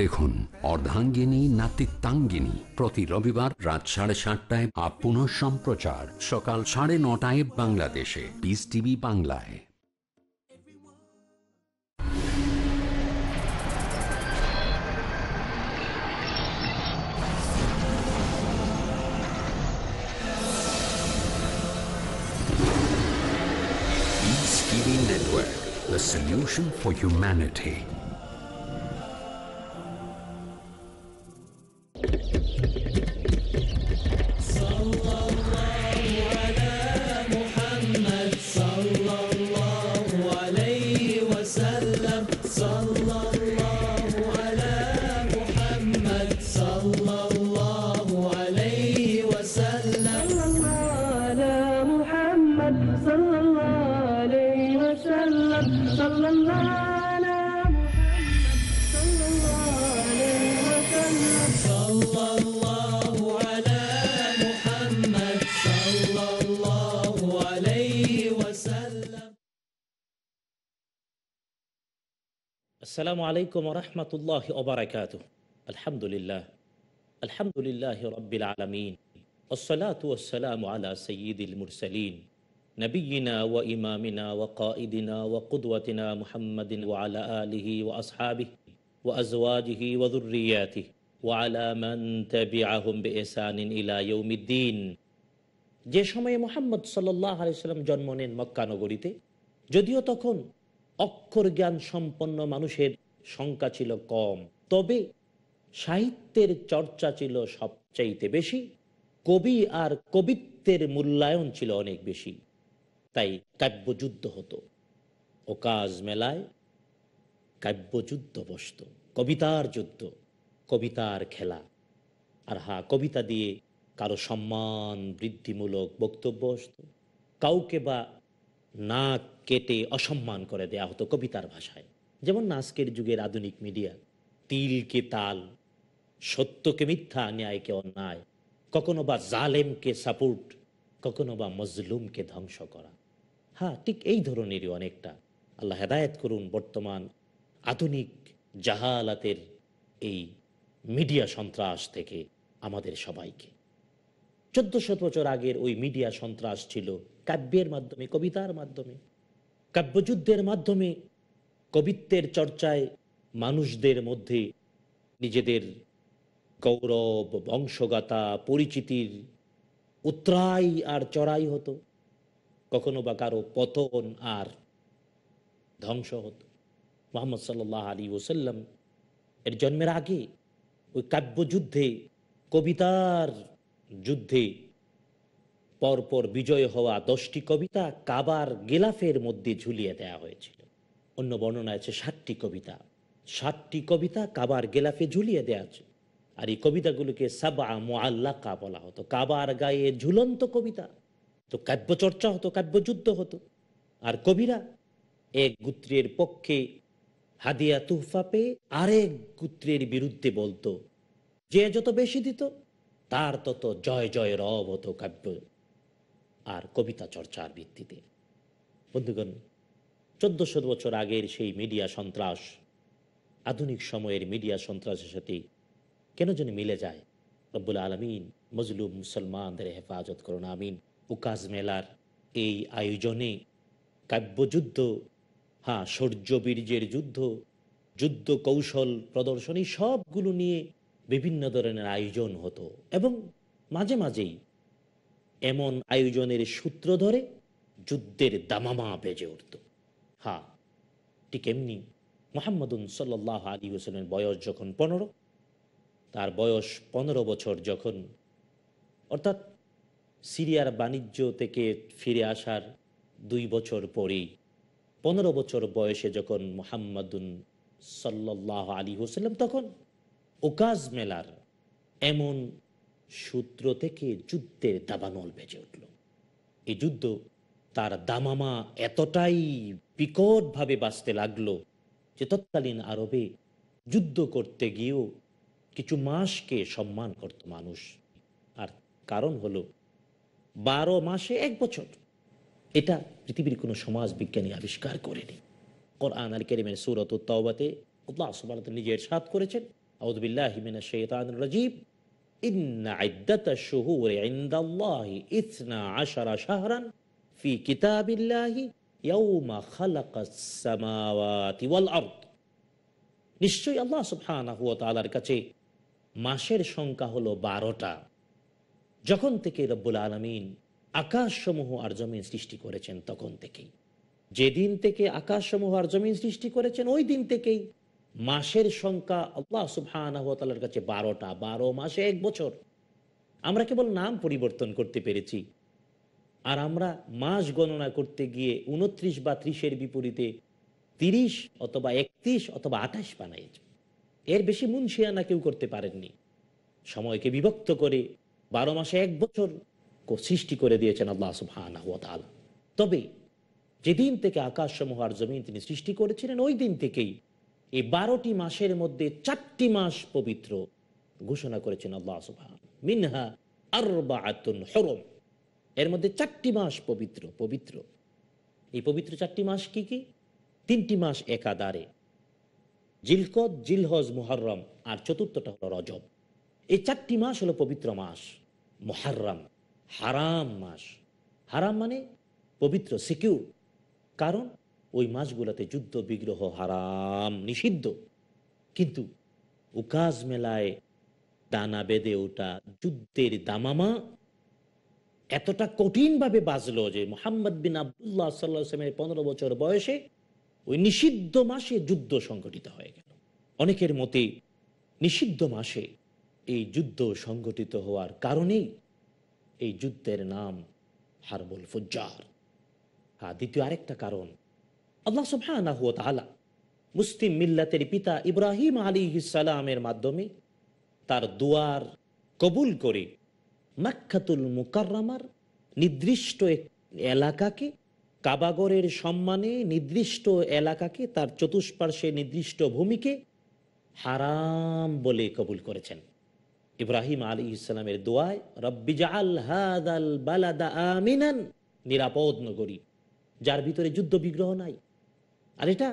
দেখুন অর্ধাঙ্গিনী নাতিত্বাঙ্গিনী প্রতি রবিবার রাত সাড়ে সাতটায় আপন সম্প্রচার সকাল সাড়ে নটায় বাংলাদেশে পিস টিভি বাংলায় Network, the solution for humanity. আসসালামু আলাইকুম রহমতুল্লাহ ওবরাকাত আলহামদুলিল্লাহ আলহামদুলিল্লাহ রব্বিল আলমিন ওসলাতাম আলা সঈদুল মুরসলিন নবীনা ও ইমামিনা ও কাঈদিনা ও কুদওয়াতিনা মুহাম্মদিন ও আলা আলিহি ও আসহাবি ও আজওয়াজিহি ওদুরিয়াতি ওয়ালা মান তাবিআহুম বিইহসানিন ইলা ইয়াউমিদ্দিন যে সময়ে মোহাম্মদ সাল্লাহ আলাইসাল্লাম জন্ম নেন মক্কা নগরীতে যদিও তখন অক্ষর জ্ঞান সম্পন্ন মানুষের সংখ্যা ছিল কম তবে সাহিত্যের চর্চা ছিল সবচাইতে বেশি কবি আর কবিত্বের মূল্যায়ন ছিল অনেক বেশি তাই কাব্যযুদ্ধ হতো ও কাজ মেলায় কাব্যযুদ্ধ বসত কবিতার যুদ্ধ কবিতার খেলা আর হা কবিতা দিয়ে কারো সম্মান বৃদ্ধিমূলক বক্তব্য আসত কাউকে বা নাক কেটে অসম্মান করে দেয়া হতো কবিতার ভাষায় যেমন আজকের যুগের আধুনিক মিডিয়া তিলকে তাল সত্যকে মিথ্যা ন্যায়কে অন্যায় কখনো বা জালেমকে সাপোর্ট কখনো বা মজলুমকে ধ্বংস করা হ্যাঁ ঠিক এই ধরনেরই অনেকটা আল্লাহ হেদায়ত করুন বর্তমান আধুনিক জাহালাতের এই মিডিয়া সন্ত্রাস থেকে আমাদের সবাইকে চোদ্দ শত বছর আগের ওই মিডিয়া সন্ত্রাস ছিল কাব্যের মাধ্যমে কবিতার মাধ্যমে কাব্যযুদ্ধের মাধ্যমে কবিত্বের চর্চায় মানুষদের মধ্যে নিজেদের গৌরব বংশগাতা পরিচিতির উত্রাই আর চড়াই হতো কখনো বা কারো পতন আর ধ্বংস হতো মোহাম্মদ সাল্লাহ আলী ওসাল্লাম এর জন্মের আগে ওই কাব্যযুদ্ধে কবিতার যুদ্ধে পরপর বিজয় হওয়া দশটি কবিতা কাবার গেলাফের মধ্যে ঝুলিয়ে দেয়া হয়েছিল অন্য বর্ণনা আছে ষাটটি কবিতা ষাটটি কবিতা কাবার গেলাফে ঝুলিয়ে দেয়া আছে আর এই কবিতাগুলোকে সাবা মোয়াল্লাকা বলা হতো কাবার গায়ে ঝুলন্ত কবিতা তো কাব্যচর্চা হতো কাব্যযুদ্ধ হতো আর কবিরা এক গুত্রের পক্ষে হাদিয়া তুহফা পেয়ে আরেক গুত্রের বিরুদ্ধে বলতো যে যত বেশি দিত তার তত জয় জয় রব হতো কাব্য আর কবিতা চর্চার ভিত্তিতে বন্ধুগণ চোদ্দশো বছর আগের সেই মিডিয়া সন্ত্রাস আধুনিক সময়ের মিডিয়া সন্ত্রাসের সাথে কেন যেন মিলে যায় রব্বুল আলমিন মজলুম মুসলমানদের হেফাজত করুন আমিন উকাজ মেলার এই আয়োজনে কাব্যযুদ্ধ হ্যাঁ শৌর্য বীর্যের যুদ্ধ যুদ্ধ কৌশল প্রদর্শনী সবগুলো নিয়ে বিভিন্ন ধরনের আয়োজন হতো এবং মাঝে মাঝেই এমন আয়োজনের সূত্র ধরে যুদ্ধের দামামা বেজে উঠত হা ঠিক এমনি মোহাম্মদুন সাল্লাহ আলী হোসেনের বয়স যখন পনেরো তার বয়স পনেরো বছর যখন অর্থাৎ সিরিয়ার বাণিজ্য থেকে ফিরে আসার দুই বছর পরেই পনেরো বছর বয়সে যখন মোহাম্মদুন সাল্লাহ আলী হোসেন তখন ওকাজ মেলার এমন সূত্র থেকে যুদ্ধের দাবানল বেজে উঠল এই যুদ্ধ তার দামামা এতটাই বিকটভাবে বাঁচতে লাগলো যে তৎকালীন আরবে যুদ্ধ করতে গিয়েও কিছু মাসকে সম্মান করত মানুষ আর কারণ হলো বারো মাসে এক বছর এটা পৃথিবীর কোনো সমাজ বিজ্ঞানী আবিষ্কার করেনি কোরআন আল কেরিমের সুরত তাওবাতে নিজের সাথ করেছেন আউদুবিল্লাহ হিমিনা শেতান রাজীব ফি কিতাবিল্লাহি ইয়াউমা খালাকাস সামাওয়াতি ওয়াল আরদ নিশ্চয়ই আল্লাহ সুবহানাহু ওয়া তাআলার কাছে মাসের সংখ্যা হলো বারোটা যখন থেকে রব্বুল আলমিন আকাশসমূহ আর জমিন সৃষ্টি করেছেন তখন থেকেই যেদিন থেকে আকাশসমূহ আর জমিন সৃষ্টি করেছেন ওই দিন থেকেই মাসের সংখ্যা আল্লাহ সুফানার কাছে বারোটা বারো মাসে এক বছর আমরা কেবল নাম পরিবর্তন করতে পেরেছি আর আমরা মাস গণনা করতে গিয়ে উনত্রিশ বা ত্রিশের বিপরীতে তিরিশ অথবা একত্রিশ অথবা আঠাশ বানাইয়েছে এর বেশি মুন্সিয়ানা কেউ করতে পারেননি সময়কে বিভক্ত করে বারো মাসে এক বছর সৃষ্টি করে দিয়েছেন আল্লাহ সুফান তবে যেদিন থেকে আকাশসমূহ আর জমিন তিনি সৃষ্টি করেছিলেন ওই দিন থেকেই এই বারোটি মাসের মধ্যে চারটি মাস পবিত্র ঘোষণা করেছেন আল্লাহ মিনহা হরম এর মধ্যে চারটি মাস পবিত্র পবিত্র এই পবিত্র চারটি মাস কি কি তিনটি মাস একাদারে জিলকদ জিলহজ মুহরম আর চতুর্থটা হলো রজব এই চারটি মাস হলো পবিত্র মাস মহারম হারাম মাস হারাম মানে পবিত্র সিকিউর কারণ ওই মাসগুলোতে যুদ্ধ বিগ্রহ হারাম নিষিদ্ধ কিন্তু উকাজ মেলায় দানা বেঁধে ওটা যুদ্ধের দামামা এতটা কঠিনভাবে বাজলো যে মোহাম্মদ বিন আবদুল্লাহ সাল্লামের পনেরো বছর বয়সে ওই নিষিদ্ধ মাসে যুদ্ধ সংগঠিত হয়ে গেল অনেকের মতে নিষিদ্ধ মাসে এই যুদ্ধ সংগঠিত হওয়ার কারণেই এই যুদ্ধের নাম হারবুল ফুজ্জার হ্যাঁ দ্বিতীয় আরেকটা কারণ আল্লাহ সুবাহ মুসলিম মিল্লাতের পিতা ইব্রাহিম আলী ইসালামের মাধ্যমে তার দুয়ার কবুল করে মাক্ষাতুল মুকাররামার নির্দিষ্ট এলাকাকে কাবাগরের সম্মানে নির্দিষ্ট এলাকাকে তার চতুষ্পার্শ্বে নির্দিষ্ট ভূমিকে হারাম বলে কবুল করেছেন ইব্রাহিম আলী ইসলামের দোয়ায় রব্বিজাল হাদাল বালাদা আমিনান নিরাপদ নগরী যার ভিতরে যুদ্ধ বিগ্রহ নাই আর এটা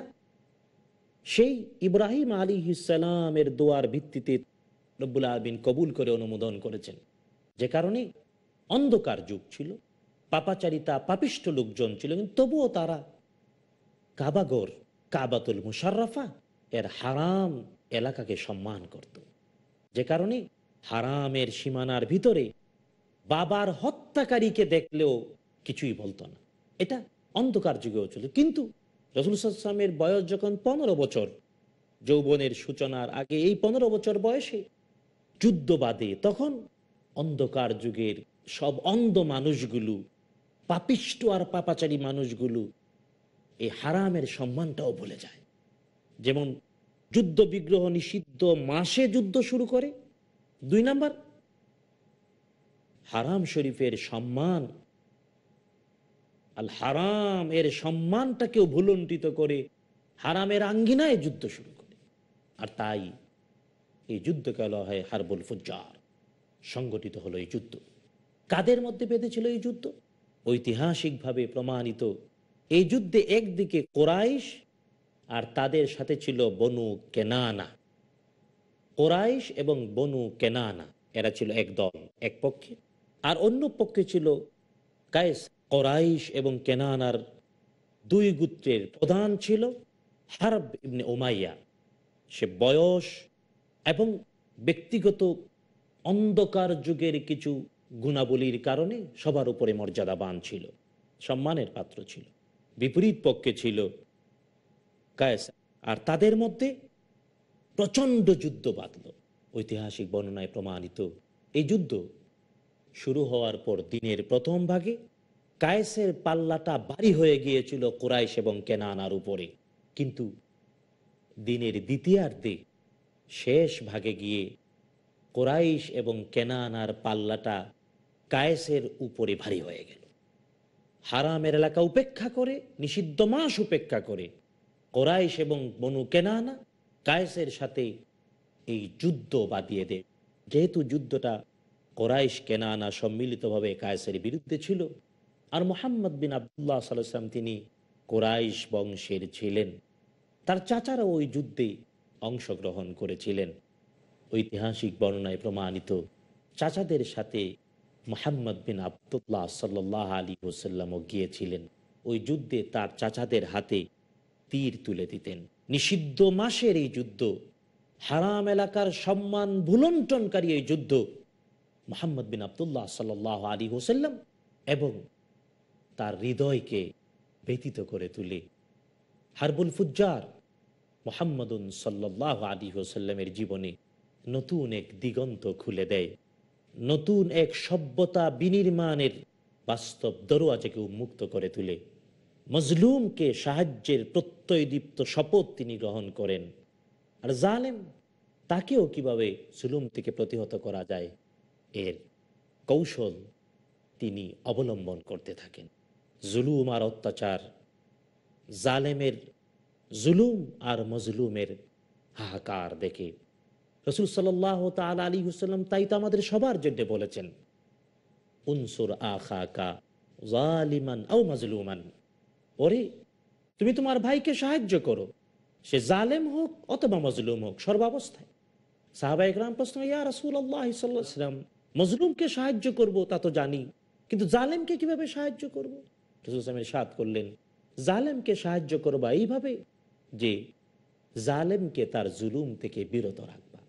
সেই ইব্রাহিম আলী ইসালামের দোয়ার ভিত্তিতে রব্বুল আলবিন কবুল করে অনুমোদন করেছেন যে কারণে অন্ধকার যুগ ছিল পাপাচারিতা পাপিষ্ট লোকজন ছিল কিন্তু তবুও তারা কাবাগর কাবাতুল মুশারফা এর হারাম এলাকাকে সম্মান করত যে কারণে হারামের সীমানার ভিতরে বাবার হত্যাকারীকে দেখলেও কিছুই বলতো না এটা অন্ধকার যুগেও ছিল কিন্তু রসুল সাল্লামের বয়স যখন পনেরো বছর যৌবনের সূচনার আগে এই পনেরো বছর বয়সে যুদ্ধ বাদে তখন অন্ধকার যুগের সব অন্ধ মানুষগুলো পাপিষ্ট আর পাপাচারী মানুষগুলো এই হারামের সম্মানটাও বলে যায় যেমন যুদ্ধ বিগ্রহ নিষিদ্ধ মাসে যুদ্ধ শুরু করে দুই নাম্বার হারাম শরীফের সম্মান আল হারাম এর সম্মানটাকেও ভুলণ্ঠিত করে হারামের আঙ্গিনায় যুদ্ধ শুরু করে আর তাই এই যুদ্ধ বলা হয় হারবুল ফুজার সংগঠিত হলো এই যুদ্ধ কাদের মধ্যে বেঁধেছিল এই যুদ্ধ ঐতিহাসিকভাবে প্রমাণিত এই যুদ্ধে একদিকে কোরাইশ আর তাদের সাথে ছিল বনু কেনানা কোরাইশ এবং বনু কেনানা এরা ছিল এক দল এক পক্ষে আর অন্য পক্ষে ছিল কায়েস করাইশ এবং কেনানার দুই গুত্রের প্রধান ছিল হারব ইবনে ওমাইয়া সে বয়স এবং ব্যক্তিগত অন্ধকার যুগের কিছু গুণাবলীর কারণে সবার উপরে মর্যাদাবান ছিল সম্মানের পাত্র ছিল বিপরীত পক্ষে ছিল কায়েস আর তাদের মধ্যে প্রচণ্ড যুদ্ধ বাঁধল ঐতিহাসিক বর্ণনায় প্রমাণিত এই যুদ্ধ শুরু হওয়ার পর দিনের প্রথম ভাগে কায়েসের পাল্লাটা বাড়ি হয়ে গিয়েছিল কোরাইশ এবং কেনানার উপরে কিন্তু দিনের দ্বিতীয়ার্ধে শেষ ভাগে গিয়ে কোরাইশ এবং কেনানার পাল্লাটা কায়েসের উপরে ভারী হয়ে গেল হারামের এলাকা উপেক্ষা করে নিষিদ্ধ মাস উপেক্ষা করে কোরাইশ এবং বনু কেনানা কায়েসের সাথে এই যুদ্ধ বাদিয়ে দেয় যেহেতু যুদ্ধটা কোরাইশ কেনানা সম্মিলিতভাবে কায়েসের বিরুদ্ধে ছিল আর মোহাম্মদ বিন আবদুল্লাহ সাল্লাম তিনি কোরাইশ বংশের ছিলেন তার চাচারা ওই যুদ্ধে অংশগ্রহণ করেছিলেন ঐতিহাসিক বর্ণনায় প্রমাণিত চাচাদের সাথে মোহাম্মদ বিন আবদুল্লাহ সাল্লাহ আলী হোসাল্লামও গিয়েছিলেন ওই যুদ্ধে তার চাচাদের হাতে তীর তুলে দিতেন নিষিদ্ধ মাসের এই যুদ্ধ হারাম এলাকার সম্মান ভুলন্টনকারী এই যুদ্ধ মোহাম্মদ বিন আবদুল্লাহ সাল্লাহ আলী হোসাল্লাম এবং তার হৃদয়কে ব্যতীত করে তুলে হারবুল ফুজ্জার মোহাম্মদুন সাল্লাহ আলী হোসাল্লামের জীবনে নতুন এক দিগন্ত খুলে দেয় নতুন এক সভ্যতা বিনির্মাণের বাস্তব দরওয়াজাকে উন্মুক্ত করে তুলে মজলুমকে সাহায্যের প্রত্যয়দীপ্ত শপথ তিনি গ্রহণ করেন আর জালেম তাকেও কিভাবে জুলুম থেকে প্রতিহত করা যায় এর কৌশল তিনি অবলম্বন করতে থাকেন জুলুম আর অত্যাচার জালেমের জুলুম আর মজলুমের হাহাকার দেখে রসুল সাল্লাহ তাল আলী হুসাল্লাম তাই তো আমাদের সবার জন্য বলেছেন উনসুর আখা কা জালিমান আও মাজলুমান ওরে তুমি তোমার ভাইকে সাহায্য করো সে জালেম হোক অথবা মজলুম হোক সর্বাবস্থায় সাহাবা ইকরাম প্রশ্ন ইয়া রসুল আল্লাহ সাল্লাম মজলুমকে সাহায্য করব তা তো জানি কিন্তু জালেমকে কিভাবে সাহায্য করবো রসুলের সাদ করলেন জালেমকে সাহায্য করবা এইভাবে যে জালেমকে তার জুলুম থেকে বিরত রাখবা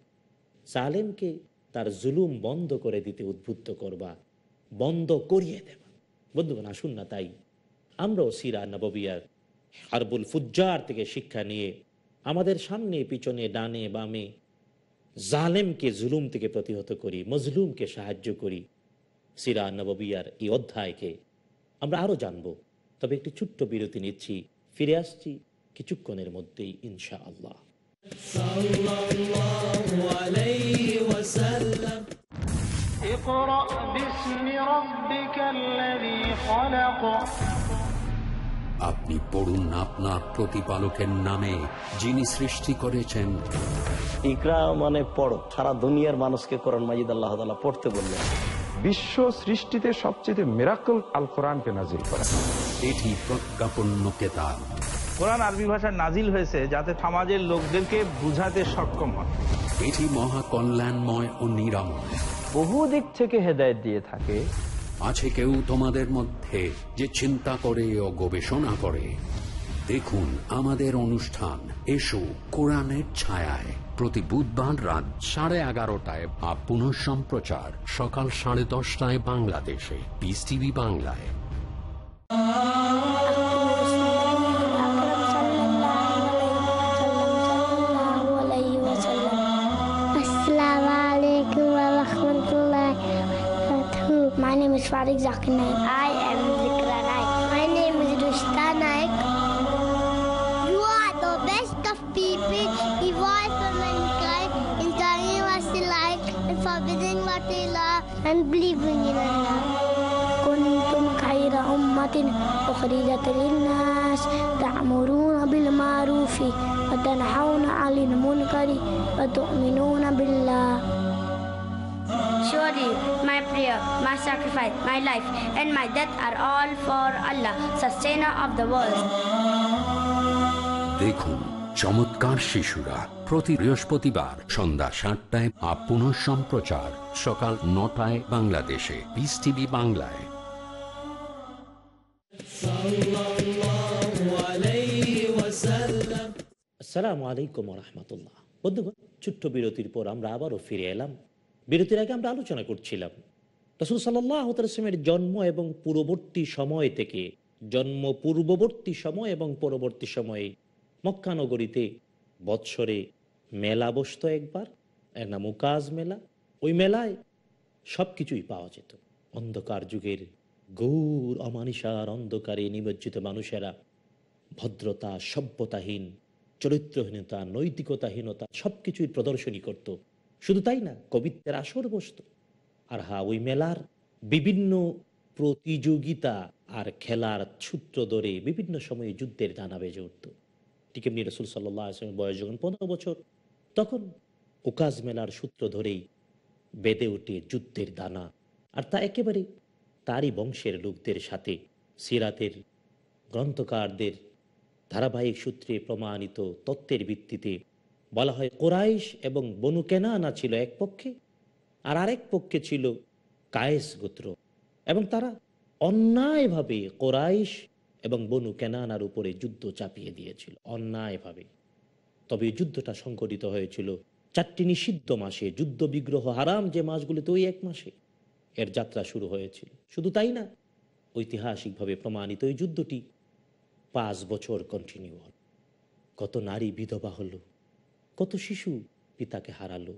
জালেমকে তার জুলুম বন্ধ করে দিতে উদ্বুদ্ধ করবা বন্ধ করিয়ে দেবা বন্ধুগণ আসুন না তাই আমরাও সিরা নববিয়ার হারবুল ফুজ্জার থেকে শিক্ষা নিয়ে আমাদের সামনে পিছনে ডানে বামে জালেমকে জুলুম থেকে প্রতিহত করি মজলুমকে সাহায্য করি সিরা নববিয়ার এই অধ্যায়কে আমরা আরো জানব তবে একটি ছোট্ট বিরতি নিচ্ছি ফিরে আসছি কিছুক্ষণের মধ্যেই ইনশা আল্লাহ আপনি পড়ুন আপনার প্রতিপালকের নামে যিনি সৃষ্টি করেছেন ইকরা মানে পড়ো সারা দুনিয়ার মানুষকে করণ মাজিদ আল্লাহ পড়তে বললেন বিশ্ব সৃষ্টিতে সবচেয়ে মেরাকল আল কোরআনকে নাজিল করা এটি প্রজ্ঞাপন কেতাব কোরআন আরবি ভাষায় নাজিল হয়েছে যাতে সমাজের লোকদেরকে বুঝাতে সক্ষম হয় এটি মহা কল্যাণময় ও নিরাময় বহু দিক থেকে হেদায়ত দিয়ে থাকে আছে কেউ তোমাদের মধ্যে যে চিন্তা করে ও গবেষণা করে দেখুন আমাদের অনুষ্ঠান এসো কোরআনের ছায়ায় প্রতি বুধবার রাত সাড়ে এগারোটায় বা পুনঃ সম্প্রচার সকাল সাড়ে দশটায় বাংলাদেশে পিস টিভি বাংলায় My name is I am and believing in Allah. كنتم خير أمة أخرجت للناس تأمرون بالمعروف وتنحون عن المنكر وتؤمنون بالله Surely my prayer, my sacrifice, my life and my death are all for Allah, sustainer of the world. देखो চমৎকার শিশুরা প্রতি বৃহস্পতিবার সন্ধ্যা সাতটায় আপন সম্প্রচার সকাল নটায় বাংলাদেশে বিস টিভি বাংলায় আসসালামু আলাইকুম রহমতুল্লাহ বন্ধুগণ ছোট্ট বিরতির পর আমরা আবারও ফিরে এলাম বিরতির আগে আমরা আলোচনা করছিলাম রসুল সাল্লাহ জন্ম এবং পূর্ববর্তী সময় থেকে জন্ম পূর্ববর্তী সময় এবং পরবর্তী সময়ে মক্কানগরীতে বৎসরে মেলা বসত একবার এর নাম উকাজ মেলা ওই মেলায় সব কিছুই পাওয়া যেত অন্ধকার যুগের গৌর অমানিসার অন্ধকারে নিমজ্জিত মানুষেরা ভদ্রতা সভ্যতাহীন চরিত্রহীনতা নৈতিকতাহীনতা সব কিছুই প্রদর্শনী করত শুধু তাই না কবিত্বের আসর বসত আর হা ওই মেলার বিভিন্ন প্রতিযোগিতা আর খেলার ছুত্র ধরে বিভিন্ন সময়ে যুদ্ধের দানা বেজে উঠত ঠিক এমনি রসুল সাল্লাহ আসলামের বয়স যখন পনেরো বছর তখন উকাজ মেলার সূত্র ধরেই বেঁধে ওঠে যুদ্ধের দানা আর তা একেবারে তারই বংশের লোকদের সাথে সিরাতের গ্রন্থকারদের ধারাবাহিক সূত্রে প্রমাণিত তত্ত্বের ভিত্তিতে বলা হয় কোরাইশ এবং বনু কেনা ছিল এক পক্ষে আর আরেক পক্ষে ছিল কায়েস গোত্র এবং তারা অন্যায়ভাবে কোরাইশ এবং বনু কেনানার উপরে যুদ্ধ চাপিয়ে দিয়েছিল অন্যায়ভাবে তবে যুদ্ধটা সংঘটিত হয়েছিল চারটি নিষিদ্ধ মাসে যুদ্ধ বিগ্রহ হারাম যে মাসগুলিতে ওই এক মাসে এর যাত্রা শুরু হয়েছিল শুধু তাই না ঐতিহাসিকভাবে প্রমাণিত এই যুদ্ধটি পাঁচ বছর কন্টিনিউ হল কত নারী বিধবা হলো কত শিশু পিতাকে হারালো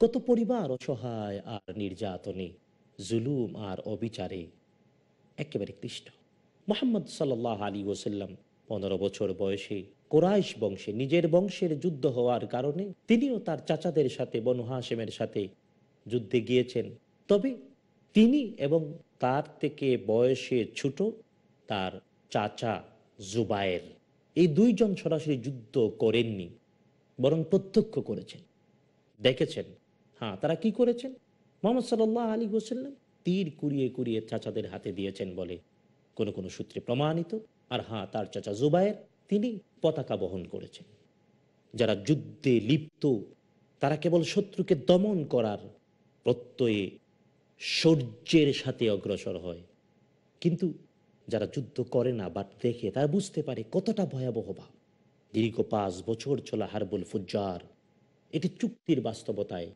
কত পরিবার অসহায় আর নির্যাতনে জুলুম আর অবিচারে একেবারে কৃষ্ণ মোহাম্মদ সাল আলী ওসাল্লাম পনেরো বছর বয়সে কোরাইশ বংশে নিজের বংশের যুদ্ধ হওয়ার কারণে তিনিও তার চাচাদের সাথে বনু হাসেমের সাথে যুদ্ধে গিয়েছেন তবে তিনি এবং তার থেকে বয়সে ছোট তার চাচা জুবায়ের এই দুইজন সরাসরি যুদ্ধ করেননি বরং প্রত্যক্ষ করেছেন দেখেছেন হ্যাঁ তারা কি করেছেন মোহাম্মদ সাল্লাহ আলী হোসাল্লাম তীর কুড়িয়ে কুড়িয়ে চাচাদের হাতে দিয়েছেন বলে কোনো কোনো সূত্রে প্রমাণিত আর হ্যাঁ তার চাচা জুবায়ের তিনি পতাকা বহন করেছেন যারা যুদ্ধে লিপ্ত তারা কেবল শত্রুকে দমন করার প্রত্যয়ে শৌর্যের সাথে অগ্রসর হয় কিন্তু যারা যুদ্ধ করে না বা দেখে তারা বুঝতে পারে কতটা ভয়াবহ ভাব দীর্ঘ পাঁচ বছর চলা হারবুল ফুজার এটি চুক্তির বাস্তবতায়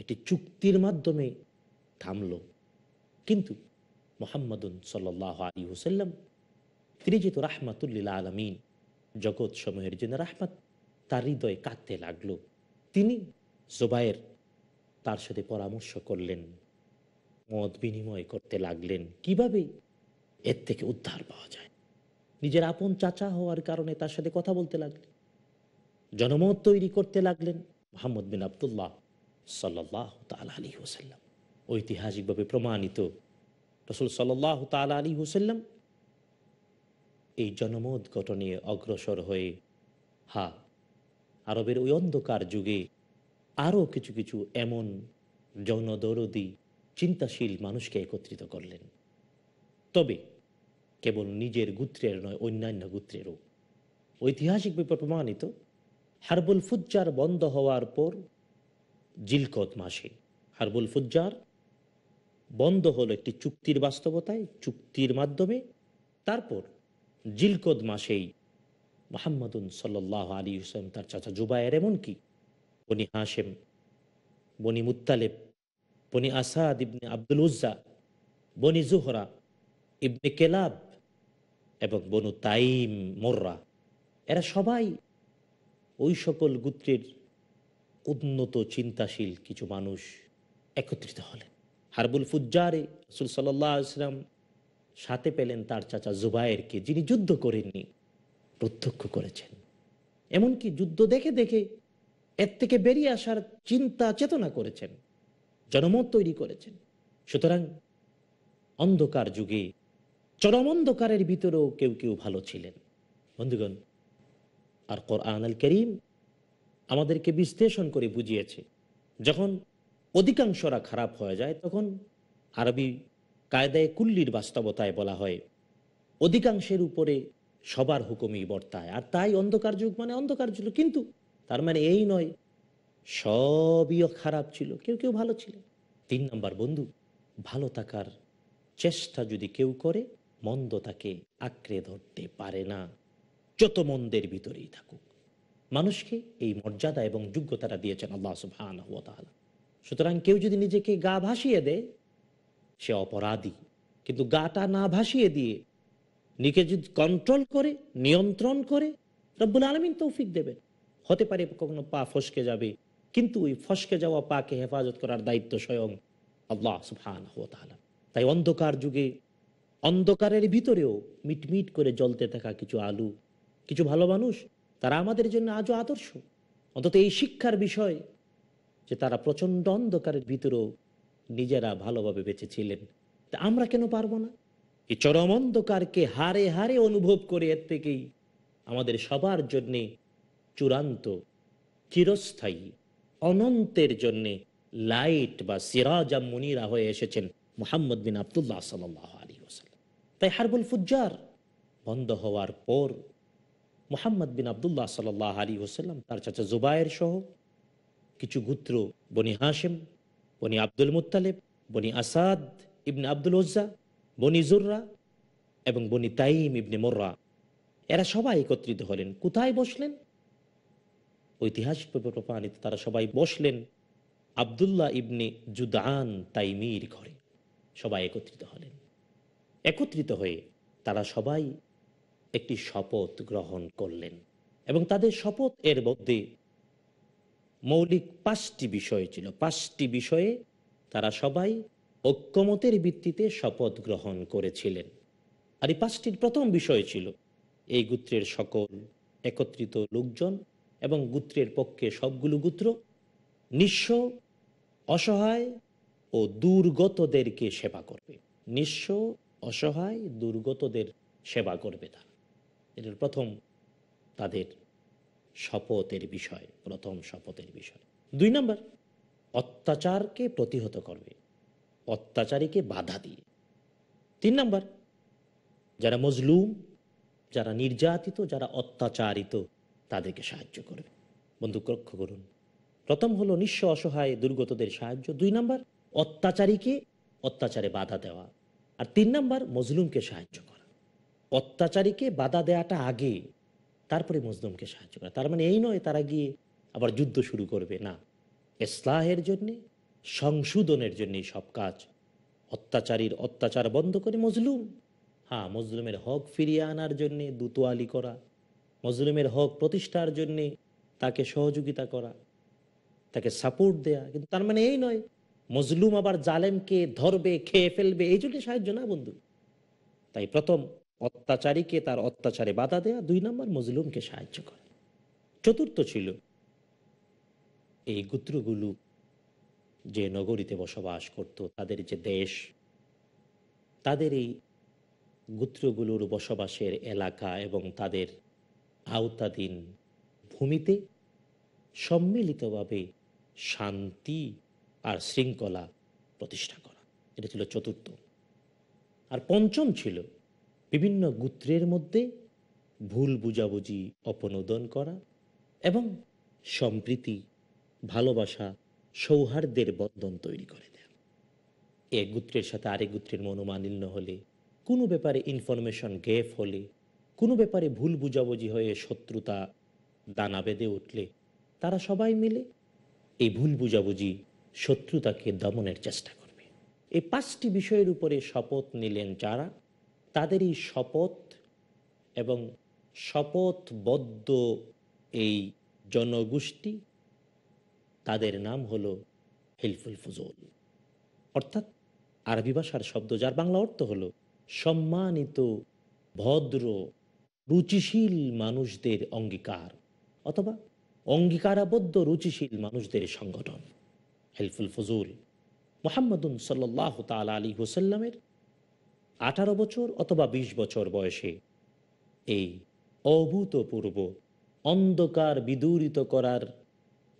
এটি চুক্তির মাধ্যমে থামল কিন্তু মোহাম্মদুন সাল্লাহ আলী হুসাল্লাম তিনি যেহেতু রাহমাতুল্লিল আলমিন জগৎ সমূহের জন্য রাহমাত তার হৃদয়ে কাঁদতে লাগলো তিনি জোবায়ের তার সাথে পরামর্শ করলেন মত বিনিময় করতে লাগলেন কিভাবে এর থেকে উদ্ধার পাওয়া যায় নিজের আপন চাচা হওয়ার কারণে তার সাথে কথা বলতে লাগলেন জনমত তৈরি করতে লাগলেন মোহাম্মদ বিন আবদুল্লাহ সাল্লাহ তাল আলী হোসাল্লাম ঐতিহাসিকভাবে প্রমাণিত রসুল সাল্লাহ তাল আলী হুসাল্লাম এই জনমত গঠনে অগ্রসর হয়ে হা আরবের ওই অন্ধকার যুগে আরও কিছু কিছু এমন জনদরদি চিন্তাশীল মানুষকে একত্রিত করলেন তবে কেবল নিজের গুত্রের নয় অন্যান্য গোত্রেরও ঐতিহাসিক ব্যাপার প্রমাণিত হারবুল ফুজ্জার বন্ধ হওয়ার পর জিলকত মাসে হারবুল ফুজ্জার বন্ধ হলো একটি চুক্তির বাস্তবতায় চুক্তির মাধ্যমে তারপর জিলকদ মাসেই মোহাম্মদুন সাল্লাহ আলী হুসেন তার চাচা জুবায়ের এমনকি বনি হাশেম বনি মুতালেব বনি আসাদ ইবনে আব্দুল উজ্জা বনি জোহরা ইবনে কেলাব এবং বনু তাইম মোর্রা এরা সবাই ওই সকল গুত্রের উন্নত চিন্তাশীল কিছু মানুষ একত্রিত হলেন হারবুল ফুজ্জারে রসুল ইসলাম সাথে পেলেন তার চাচা জুবায়েরকে যিনি যুদ্ধ করেননি প্রত্যক্ষ করেছেন এমনকি যুদ্ধ দেখে দেখে এর থেকে বেরিয়ে আসার চিন্তা চেতনা করেছেন জনমত তৈরি করেছেন সুতরাং অন্ধকার যুগে চরম অন্ধকারের ভিতরেও কেউ কেউ ভালো ছিলেন বন্ধুগণ আর কর আনাল করিম আমাদেরকে বিশ্লেষণ করে বুঝিয়েছে যখন অধিকাংশরা খারাপ হয়ে যায় তখন আরবি কায়দায় কুল্লির বাস্তবতায় বলা হয় অধিকাংশের উপরে সবার হুকুমই বর্তায় আর তাই অন্ধকার যুগ মানে অন্ধকার ছিল কিন্তু তার মানে এই নয় সবই খারাপ ছিল কেউ কেউ ভালো ছিল তিন নম্বর বন্ধু ভালো থাকার চেষ্টা যদি কেউ করে মন্দ তাকে আঁকড়ে ধরতে পারে না যত মন্দের ভিতরেই থাকুক মানুষকে এই মর্যাদা এবং যোগ্যতাটা দিয়েছেন আল্লাহ সুবহান হুয়া সুতরাং কেউ যদি নিজেকে গা ভাসিয়ে দেয় সে অপরাধী কিন্তু গাটা না ভাসিয়ে দিয়ে নিকে যদি কন্ট্রোল করে নিয়ন্ত্রণ করে রব্বুল আলমিন তৌফিক দেবেন হতে পারে কখনো পা ফসকে যাবে কিন্তু ওই ফসকে যাওয়া পাকে হেফাজত করার দায়িত্ব স্বয়ং আল্লাহ সুফান তাই অন্ধকার যুগে অন্ধকারের ভিতরেও মিটমিট করে জ্বলতে থাকা কিছু আলু কিছু ভালো মানুষ তারা আমাদের জন্য আজও আদর্শ অন্তত এই শিক্ষার বিষয় যে তারা প্রচণ্ড অন্ধকারের ভিতরেও নিজেরা ভালোভাবে বেঁচেছিলেন তা আমরা কেন পারবো না এই চরম অন্ধকারকে হারে হারে অনুভব করে এর থেকেই আমাদের সবার জন্যে চূড়ান্ত চিরস্থায়ী অনন্তের জন্যে লাইট বা সিরাজা মুনিরা হয়ে এসেছেন মোহাম্মদ বিন আবদুল্লাহ সাল্লাহ আলী তাই হারবুল ফুজ্জার বন্ধ হওয়ার পর মোহাম্মদ বিন আবদুল্লাহ সাল আলী ওসাল্লাম তার চাচা জুবায়ের সহ কিছু গুত্র বনি হাসেম বনি আব্দুল মুতালেব বনি আসাদ ইবনে আব্দুল ওজ্জা বনি জুররা এবং বনি তাইম ইবনে মোর্রা এরা সবাই একত্রিত হলেন কোথায় বসলেন ঐতিহাসিক প্রমাণিত তারা সবাই বসলেন আবদুল্লাহ ইবনে জুদান তাইমির ঘরে সবাই একত্রিত হলেন একত্রিত হয়ে তারা সবাই একটি শপথ গ্রহণ করলেন এবং তাদের শপথ এর মধ্যে মৌলিক পাঁচটি বিষয় ছিল পাঁচটি বিষয়ে তারা সবাই ঐক্যমতের ভিত্তিতে শপথ গ্রহণ করেছিলেন আর এই পাঁচটির প্রথম বিষয় ছিল এই গুত্রের সকল একত্রিত লোকজন এবং গুত্রের পক্ষে সবগুলো গুত্র নিঃস্ব অসহায় ও দুর্গতদেরকে সেবা করবে নিঃস্ব অসহায় দুর্গতদের সেবা করবে তারা এটার প্রথম তাদের শপথের বিষয় প্রথম শপথের বিষয় দুই নম্বর অত্যাচারকে প্রতিহত করবে অত্যাচারীকে বাধা দিয়ে তিন নম্বর যারা মজলুম যারা নির্যাতিত যারা অত্যাচারিত তাদেরকে সাহায্য করবে বন্ধু লক্ষ্য করুন প্রথম হলো নিঃস্ব অসহায় দুর্গতদের সাহায্য দুই নম্বর অত্যাচারীকে অত্যাচারে বাধা দেওয়া আর তিন নম্বর মজলুমকে সাহায্য করা অত্যাচারীকে বাধা দেওয়াটা আগে তারপরে মজলুমকে সাহায্য করা তার মানে এই নয় তারা গিয়ে আবার যুদ্ধ শুরু করবে না ইসলাহের জন্যে সংশোধনের জন্যে সব কাজ অত্যাচারীর অত্যাচার বন্ধ করে মজলুম হ্যাঁ মজলুমের হক ফিরিয়ে আনার জন্যে দুতোয়ালি করা মজলুমের হক প্রতিষ্ঠার জন্যে তাকে সহযোগিতা করা তাকে সাপোর্ট দেয়া কিন্তু তার মানে এই নয় মজলুম আবার জালেমকে ধরবে খেয়ে ফেলবে এই জন্য সাহায্য না বন্ধু তাই প্রথম অত্যাচারীকে তার অত্যাচারে বাধা দেয়া দুই নম্বর মজলুমকে সাহায্য করে চতুর্থ ছিল এই গুত্রগুলো যে নগরীতে বসবাস করত তাদের যে দেশ তাদের এই গুত্রগুলোর বসবাসের এলাকা এবং তাদের আওতাধীন ভূমিতে সম্মিলিতভাবে শান্তি আর শৃঙ্খলা প্রতিষ্ঠা করা এটা ছিল চতুর্থ আর পঞ্চম ছিল বিভিন্ন গোত্রের মধ্যে ভুল বুঝাবুঝি অপনোদন করা এবং সম্প্রীতি ভালোবাসা সৌহার্দ্যের বন্ধন তৈরি করে দেন এক গোত্রের সাথে আরেক গুত্রের মনোমালিন্য হলে কোনো ব্যাপারে ইনফরমেশন গ্যাপ হলে কোনো ব্যাপারে ভুল বুঝাবুঝি হয়ে শত্রুতা দানা বেঁধে উঠলে তারা সবাই মিলে এই ভুল বুঝাবুঝি শত্রুতাকে দমনের চেষ্টা করবে এই পাঁচটি বিষয়ের উপরে শপথ নিলেন যারা তাদেরই শপথ এবং শপথবদ্ধ এই জনগোষ্ঠী তাদের নাম হলো হেলফুল ফজল অর্থাৎ আরবি ভাষার শব্দ যার বাংলা অর্থ হলো সম্মানিত ভদ্র রুচিশীল মানুষদের অঙ্গীকার অথবা অঙ্গীকারাবদ্ধ রুচিশীল মানুষদের সংগঠন হেলফুল ফজুল মোহাম্মদুন সাল্লাহ তাল আলী হোসাল্লামের আঠারো বছর অথবা ২০ বছর বয়সে এই অভূতপূর্ব অন্ধকার বিদূরিত করার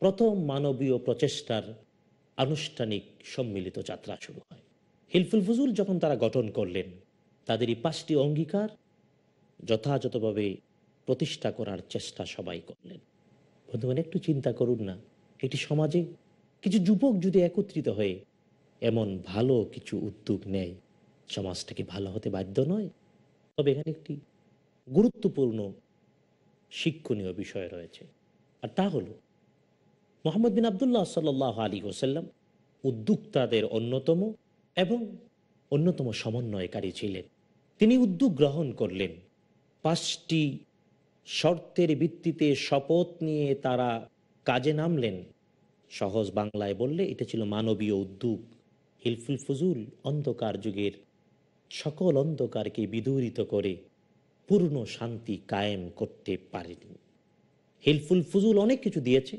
প্রথম মানবীয় প্রচেষ্টার আনুষ্ঠানিক সম্মিলিত যাত্রা শুরু হয় হিলফুল ফুজুল যখন তারা গঠন করলেন তাদের এই পাঁচটি অঙ্গীকার যথাযথভাবে প্রতিষ্ঠা করার চেষ্টা সবাই করলেন বন্ধুগণ একটু চিন্তা করুন না এটি সমাজে কিছু যুবক যদি একত্রিত হয়ে এমন ভালো কিছু উদ্যোগ নেয় সমাজটাকে ভালো হতে বাধ্য নয় তবে এখানে একটি গুরুত্বপূর্ণ শিক্ষণীয় বিষয় রয়েছে আর তা হল মোহাম্মদ বিন আবদুল্লাহ সাল আলী হোসাল্লাম উদ্যোক্তাদের অন্যতম এবং অন্যতম সমন্বয়কারী ছিলেন তিনি উদ্যোগ গ্রহণ করলেন পাঁচটি শর্তের ভিত্তিতে শপথ নিয়ে তারা কাজে নামলেন সহজ বাংলায় বললে এটা ছিল মানবীয় উদ্যোগ হিলফুল ফজুল অন্ধকার যুগের সকল অন্ধকারকে বিদূরিত করে পূর্ণ শান্তি কায়েম করতে পারেনি হেলফুল ফুজুল অনেক কিছু দিয়েছে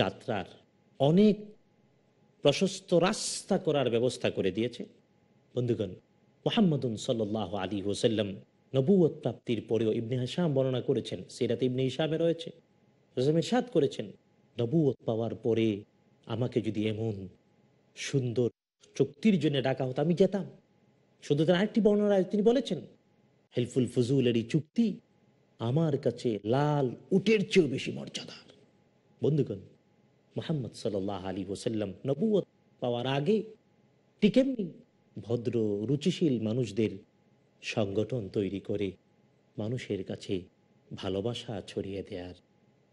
যাত্রার অনেক প্রশস্ত রাস্তা করার ব্যবস্থা করে দিয়েছে বন্ধুগণ মোহাম্মদুন সাল্লাহ আলী হোসাল্লাম নবুয় প্রাপ্তির পরেও ইবনে হাসাম বর্ণনা করেছেন সেরাতে ইবনে হিসামে রয়েছে সাদ করেছেন নবুয় পাওয়ার পরে আমাকে যদি এমন সুন্দর চুক্তির জন্য ডাকা হতো আমি যেতাম শুধু তার আরেকটি বর্ণনায় তিনি বলেছেন হেলফুল ফজুলের এই চুক্তি আমার কাছে লাল উটের চেয়েও বেশি মর্যাদার বন্ধুগণ মোহাম্মদ সাল্লাহ আলী হোসাল্লাম নবুয়ত পাওয়ার আগে টিকেমনি ভদ্র রুচিশীল মানুষদের সংগঠন তৈরি করে মানুষের কাছে ভালোবাসা ছড়িয়ে দেওয়ার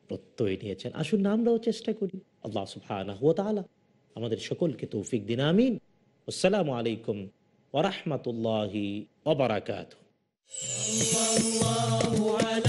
প্রত্যয় নিয়েছেন আসুন আমরাও চেষ্টা করি আল্লাহ আমাদের সকলকে তৌফিক দিন আমিন আসসালামু আলাইকুম ورحمة الله وبركاته. الله على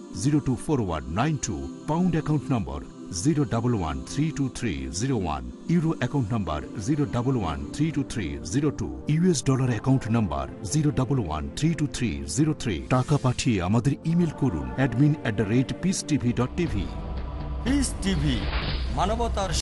zero two four nine two pound account number zero double one three two three zero one euro account number zero double one three two three zero two US dollar account number zero double one three two three zero three টাকা পাঠিয়ে আমাদের email করুন admin at the rate TV dot TV মানবতার